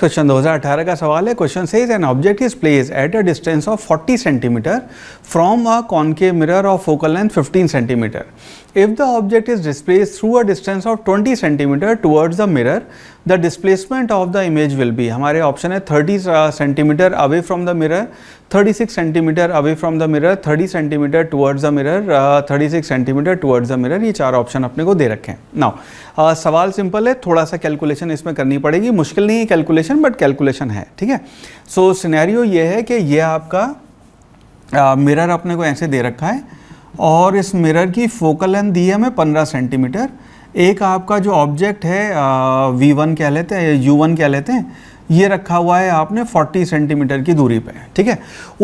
question 2018 का सवाल है क्वेश्चन से an object is place at a distance of 40 centimetre from a concave mirror of focal length 15 centimetre if the object is displace through a distance of 20 centimetre towards the mirror the displacement of the image will be हमारे option है thirty centimetre away from the mirror thirty six centimetre away from the mirror thirty centimetre towards the mirror six centimetre towards the mirror ये चार option अपने को दे रखे हैं now uh, सवाल simple है थोड़ा सा कैलकुलेशन इसमें करनी पड़ेगी मुश्किल नहीं है कैलकुलेशन बट कैलकुलेशन है ठीक है सो सिनेरियो ये है कि ये आपका मिरर uh, अपने को ऐसे दे रखा है और इस मिरर की फोकल लेंथ दी है हमें पंद्रह सेंटीमीटर एक आपका जो ऑब्जेक्ट है वी वन कह लेते हैं यू वन कह लेते हैं ये रखा हुआ है आपने 40 सेंटीमीटर की दूरी पे ठीक है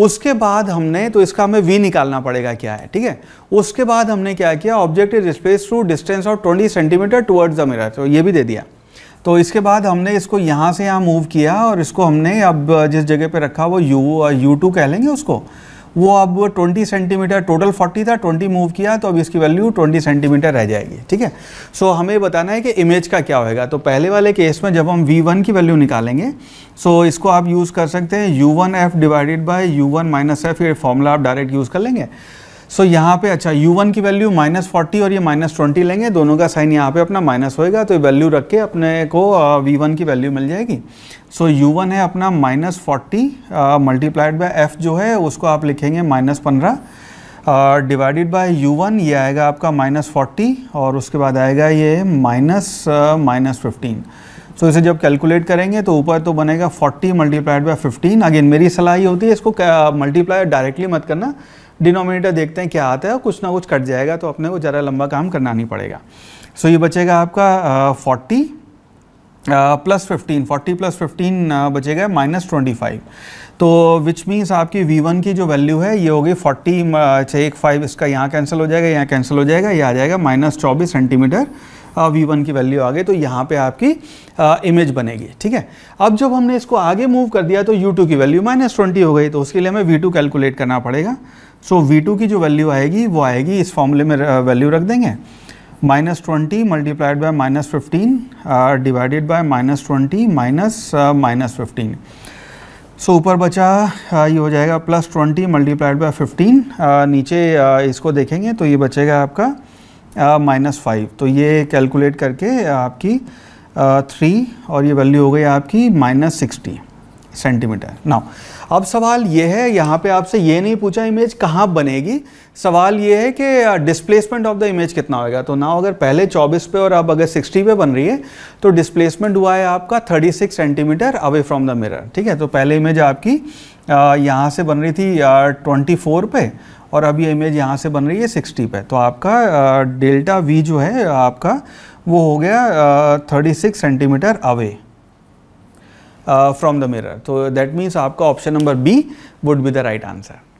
उसके बाद हमने तो इसका हमें वी निकालना पड़ेगा क्या है ठीक है उसके बाद हमने क्या किया object is space through distance of 20 centimetre towards the mirror तो ये भी दे दिया तो इसके बाद हमने इसको यहाँ से यहाँ मूव किया और इसको हमने अब जिस जगह पर रखा वो यू यू टू कह लेंगे उसको वो अब 20 सेंटीमीटर टोटल 40 था 20 मूव किया तो अब इसकी वैल्यू 20 सेंटीमीटर रह जाएगी ठीक है सो हमें बताना है कि इमेज का क्या होएगा तो पहले वाले केस में जब हम वन की वैल्यू निकालेंगे सो so इसको आप यूज़ कर सकते हैं F divided by U one minus F ये फॉर्मूला आप डायरेक्ट यूज़ कर लेंगे सो so, यहाँ पे अच्छा u1 की वैल्यू माइनस फोर्टी और ये माइनस ट्वेंटी लेंगे दोनों का साइन यहाँ पे अपना माइनस होएगा तो वैल्यू रख के अपने को v1 की वैल्यू मिल जाएगी सो so, u1 है अपना minus forty multiplied by f जो है उसको आप लिखेंगे माइनस पंद्रह डिवाइडेड बाय u1 ये आएगा आपका माइनस फोर्टी और उसके बाद आएगा ये माइनस माइनस फिफ्टीन सो तो so, इसे जब कैलकुलेट करेंगे तो ऊपर तो बनेगा 40 मल्टीप्लाइड बाई फिफ्टीन अगेन मेरी सलाह ही होती है इसको मल्टीप्लाई डायरेक्टली मत करना डिनोमिनेटर देखते हैं क्या आता है कुछ ना कुछ कट जाएगा तो अपने को ज़्यादा लंबा काम करना नहीं पड़ेगा सो so, ये बचेगा आपका forty plus fifteen forty plus fifteen बचेगा माइनस ट्वेंटी फाइव तो विच मीन्स आपकी वी वन की जो वैल्यू है ये होगी फोर्टी छः एक फाइव इसका यहाँ कैंसिल हो जाएगा यहाँ कैंसिल हो जाएगा ये आ जाएगा माइनस चौबीस सेंटीमीटर वी हाँ, वन की वैल्यू आ गई तो यहाँ पे आपकी इमेज बनेगी ठीक है अब जब हमने इसको आगे मूव कर दिया तो यू टू की वैल्यू माइनस ट्वेंटी हो गई तो उसके लिए हमें वी टू कैलकुलेट करना पड़ेगा सो वी टू की जो वैल्यू आएगी वो आएगी इस फॉर्मूले में वैल्यू रख देंगे minus twenty multiplied by minus fifteen divided by minus twenty minus minus fifteen so ऊपर बचा आ, ये हो जाएगा plus twenty multiplied by fifteen नीचे आ, इसको देखेंगे तो ये बचेगा आपका माइनस फाइव तो ये कैलकुलेट करके आपकी थ्री uh, और ये वैल्यू हो गई आपकी माइनस सिक्सटी सेंटीमीटर नाउ अब सवाल ये है यहाँ पे आपसे ये नहीं पूछा इमेज कहाँ बनेगी सवाल ये है कि डिस्प्लेसमेंट ऑफ द इमेज कितना होएगा तो नाउ अगर पहले 24 पे और अब अगर 60 पे बन रही है तो डिस्प्लेसमेंट हुआ है आपका 36 centimetre away from the mirror ठीक है तो पहले इमेज आपकी यहाँ से बन रही थी ट्वेंटी फोर पे और अब ये इमेज यहाँ से बन रही है सिक्सटी पे तो आपका डेल्टा वी जो है आपका वो हो गया thirty six centimetre away from the mirror तो दैट मीन्स आपका option number B would be the right answer